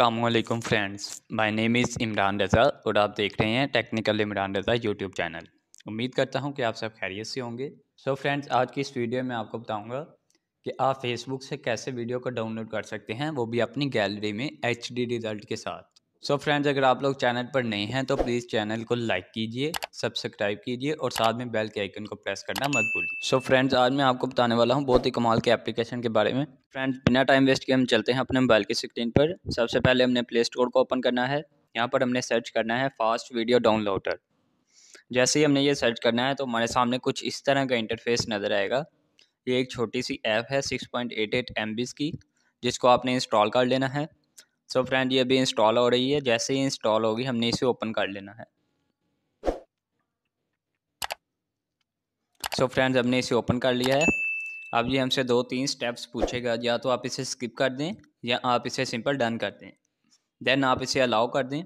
Aslam friends my name is Imran Raza और आप देख रहे हैं technical Imran Raza YouTube channel उम्मीद करता हूं कि आप सब खैरियत से होंगे सो so फ्रेंड्स आज की इस वीडियो में आपको बताऊंगा कि आप फेसबुक से कैसे वीडियो को डाउनलोड कर सकते हैं वो भी अपनी गैलरी में एच डी रिज़ल्ट के साथ सो so फ्रेंड्स अगर आप लोग चैनल पर नए हैं तो प्लीज़ चैनल को लाइक कीजिए सब्सक्राइब कीजिए और साथ में बेल के आइकन को प्रेस करना मत भूलिए सो फ्रेंड्स आज मैं आपको बताने वाला हूँ बहुत ही कमाल के एप्लीकेशन के बारे में फ्रेंड्स बिना टाइम वेस्ट के हम चलते हैं अपने मोबाइल की स्क्रीन पर सबसे पहले हमने प्ले स्टोर को ओपन करना है यहाँ पर हमने सर्च करना है फास्ट वीडियो डाउनलोडर जैसे ही हमने ये सर्च करना है तो हमारे सामने कुछ इस तरह का इंटरफेस नज़र आएगा ये एक छोटी सी ऐप है six point eight eight M की जिसको आपने इंस्टॉल कर लेना है सो फ्रेंड ये अभी इंस्टॉल हो रही है जैसे ही इंस्टॉल होगी हमने इसे ओपन कर लेना है सो so फ्रेंड्स हमने इसे ओपन कर लिया है अब ये हमसे दो तीन स्टेप्स पूछेगा या तो आप इसे स्किप कर दें या आप इसे सिंपल डन कर दें देन आप इसे अलाउ कर दें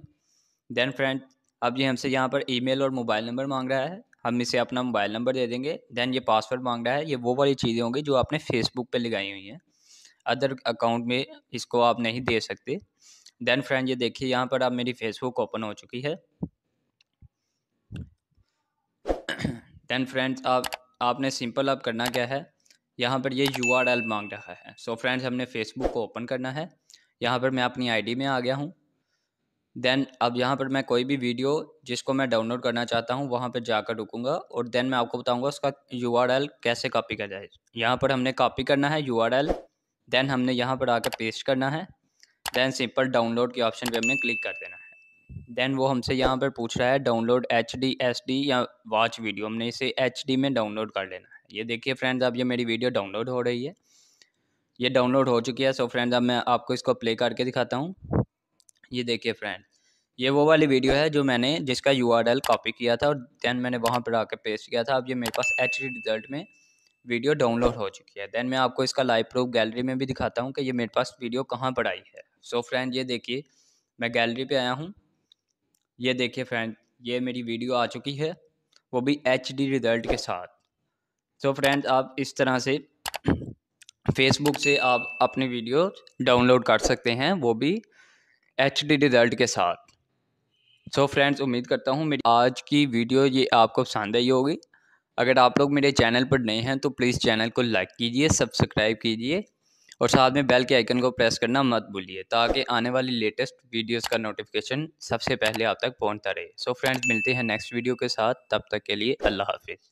देन फ्रेंड अब ये हमसे यहाँ पर ईमेल और मोबाइल नंबर मांग रहा है हम इसे अपना मोबाइल नंबर दे देंगे देन ये पासवर्ड मांग रहा है ये वो वाली चीज़ें होंगी जो आपने फेसबुक पर लगाई हुई हैं अदर अकाउंट में इसको आप नहीं दे सकते देन फ्रेंड ये देखिए यहाँ पर आप मेरी फेसबुक ओपन हो चुकी है देन फ्रेंड्स आप आपने सिंपल आप करना क्या है यहाँ पर ये यू आर एल मांग रहा है सो so फ्रेंड्स हमने फेसबुक को ओपन करना है यहाँ पर मैं अपनी आईडी में आ गया हूँ देन अब यहाँ पर मैं कोई भी वीडियो जिसको मैं डाउनलोड करना चाहता हूँ वहाँ पर जाकर रुकूँगा और देन मैं आपको बताऊँगा उसका यू आर एल कैसे कॉपी कर जाए यहाँ पर हमने कॉपी करना है यू आर एल देन हमने यहाँ पर आकर पेस्ट करना है देन सिंपल डाउनलोड के ऑप्शन पे हमने क्लिक कर देना है देन वो हमसे यहाँ पर पूछ रहा है download H D S D या वॉच वीडियो हमने इसे एच डी में डाउनलोड कर लेना है ये देखिए फ्रेंड्स अब ये मेरी वीडियो डाउनलोड हो रही है ये डाउनलोड हो चुकी है सो फ्रेंड्स अब मैं आपको इसको प्ले करके दिखाता हूँ ये देखिए फ्रेंड ये वो वाली वीडियो है जो मैंने जिसका यू आर एल कॉपी किया था और दैन मैंने वहाँ पर आकर पेस्ट किया था अब ये मेरे पास एच रिजल्ट में वीडियो डाउनलोड हो चुकी है देन मैं आपको इसका लाइव प्रूफ गैलरी में भी दिखाता हूँ कि ये मेरे पास वीडियो कहाँ पर आई है सो so, फ्रेंड ये देखिए मैं गैलरी पे आया हूँ ये देखिए फ्रेंड ये मेरी वीडियो आ चुकी है वो भी एच रिज़ल्ट के साथ सो so, फ्रेंड आप इस तरह से फेसबुक से आप अपनी वीडियो डाउनलोड कर सकते हैं वो भी एच रिज़ल्ट के साथ सो so, फ्रेंड्स उम्मीद करता हूँ मेरी आज की वीडियो ये आपको पसंद आई होगी अगर आप लोग मेरे चैनल पर नए हैं तो प्लीज़ चैनल को लाइक कीजिए सब्सक्राइब कीजिए और साथ में बेल के आइकन को प्रेस करना मत भूलिए ताकि आने वाली लेटेस्ट वीडियोस का नोटिफिकेशन सबसे पहले आप तक पहुंचता रहे सो so फ्रेंड्स मिलते हैं नेक्स्ट वीडियो के साथ तब तक के लिए अल्लाह हाफिज़